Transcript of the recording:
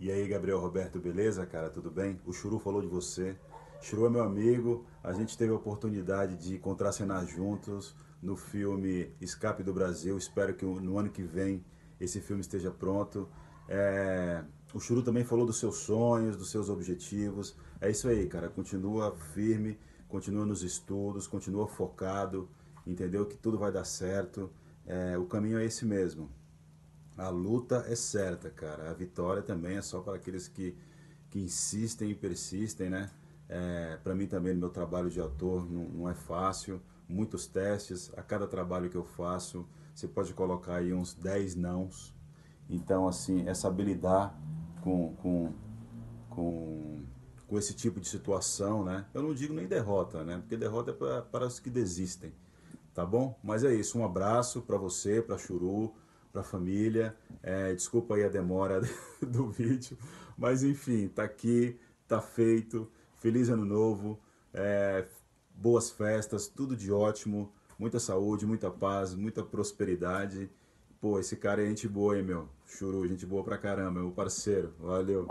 E aí, Gabriel Roberto, beleza, cara? Tudo bem? O Churu falou de você. Churu é meu amigo. A gente teve a oportunidade de contracenar juntos no filme Escape do Brasil. Espero que no ano que vem esse filme esteja pronto. É... O Churu também falou dos seus sonhos, dos seus objetivos. É isso aí, cara. Continua firme, continua nos estudos, continua focado. Entendeu que tudo vai dar certo. É... O caminho é esse mesmo a luta é certa, cara. A vitória também é só para aqueles que, que insistem e persistem, né? É, para mim também, no meu trabalho de ator, não, não, é fácil. Muitos testes. A cada trabalho que eu faço, você pode colocar aí uns 10 nãos. Então, assim, essa é habilidade com, com, com, com esse tipo de situação, né? Eu não digo nem derrota, né? Porque derrota é para os que desistem, tá bom? Mas é isso. Um abraço para você, para Churu para a família. É, desculpa aí a demora do vídeo, mas enfim, tá aqui, tá feito. Feliz ano novo, é, boas festas, tudo de ótimo, muita saúde, muita paz, muita prosperidade. Pô, esse cara é gente boa, hein, meu? Churu, gente boa pra caramba, meu parceiro. Valeu.